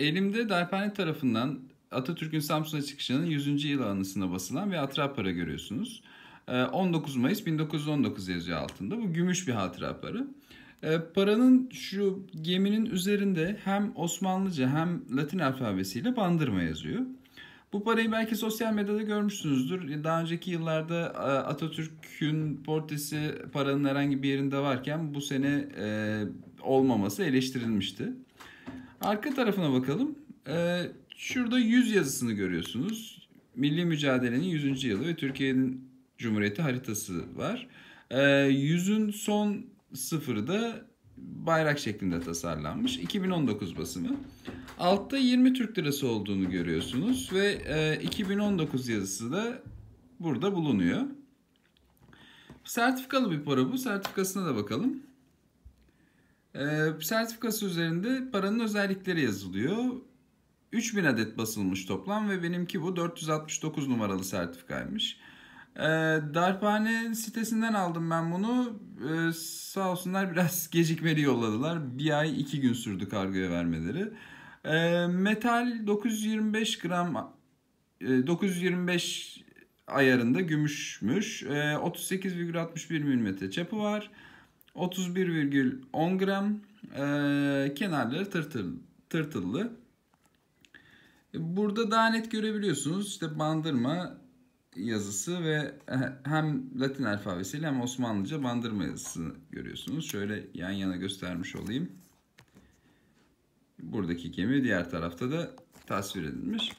Elimde Darphane tarafından Atatürk'ün Samsun'a çıkışının 100. yıl anısına basılan bir hatıra para görüyorsunuz. 19 ee, Mayıs 1919 yazıyor altında. Bu gümüş bir hatıra para. Ee, paranın şu geminin üzerinde hem Osmanlıca hem Latin alfabesiyle bandırma yazıyor. Bu parayı belki sosyal medyada görmüşsünüzdür. Daha önceki yıllarda e, Atatürk'ün portesi paranın herhangi bir yerinde varken bu sene e, olmaması eleştirilmişti. Arka tarafına bakalım. Ee, şurada 100 yazısını görüyorsunuz. Milli Mücadele'nin 100. yılı ve Türkiye'nin Cumhuriyeti haritası var. Ee, 100'ün son sıfırı da bayrak şeklinde tasarlanmış. 2019 basımı. Altta 20 Türk lirası olduğunu görüyorsunuz ve 2019 e, yazısı da burada bulunuyor. Sertifikalı bir para bu. Sertifikasına da bakalım. E, sertifikası üzerinde paranın özellikleri yazılıyor. 3000 adet basılmış toplam ve benimki bu 469 numaralı sertifikaymış. E, darphane sitesinden aldım ben bunu. E, sağ olsunlar biraz gecikmeli yolladılar. Bir ay iki gün sürdü kargoya vermeleri. E, metal 925 gram e, 925 ayarında gümüşmüş. E, 38,61 mm çapı var. 31,10 gram e, kenarları tırtıllı. E, burada daha net görebiliyorsunuz işte bandırma yazısı ve hem Latin alfabesiyle hem Osmanlıca bandırma yazısını görüyorsunuz. Şöyle yan yana göstermiş olayım. Buradaki kemiği diğer tarafta da tasvir edilmiş.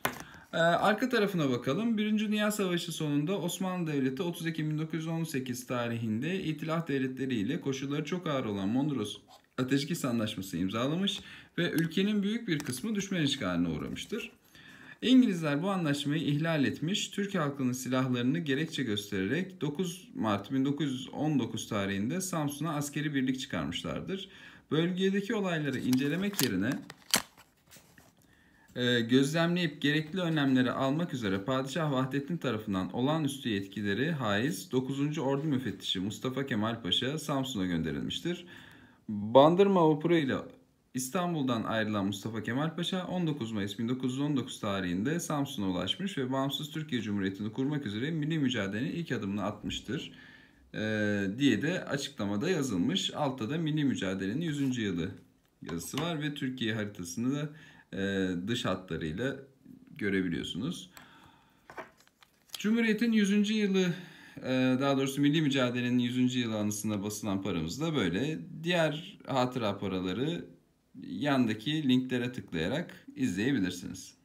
Ee, arka tarafına bakalım. Birinci Dünya Savaşı sonunda Osmanlı Devleti 30 Ekim 1918 tarihinde İtilaf Devletleri ile koşulları çok ağır olan Mondros Ateşkes Anlaşması imzalamış ve ülkenin büyük bir kısmı düşman işgaline uğramıştır. İngilizler bu anlaşmayı ihlal etmiş, Türk halkının silahlarını gerekçe göstererek 9 Mart 1919 tarihinde Samsun'a askeri birlik çıkarmışlardır. Bölgedeki olayları incelemek yerine e, gözlemleyip gerekli önlemleri almak üzere Padişah Vahdettin tarafından olağanüstü yetkileri haiz 9. Ordu Müfettişi Mustafa Kemal Paşa Samsun'a gönderilmiştir. Bandırma vapuru ile İstanbul'dan ayrılan Mustafa Kemal Paşa 19 Mayıs 1919 tarihinde Samsun'a ulaşmış ve bağımsız Türkiye Cumhuriyeti'ni kurmak üzere milli mücadelenin ilk adımını atmıştır e, diye de açıklamada yazılmış. Altta da milli mücadelenin 100. yılı yazısı var ve Türkiye haritasını da e, dış hatlarıyla görebiliyorsunuz. Cumhuriyet'in 100. yılı e, daha doğrusu milli mücadelenin 100. yılı anısına basılan paramız da böyle. Diğer hatıra paraları yandaki linklere tıklayarak izleyebilirsiniz.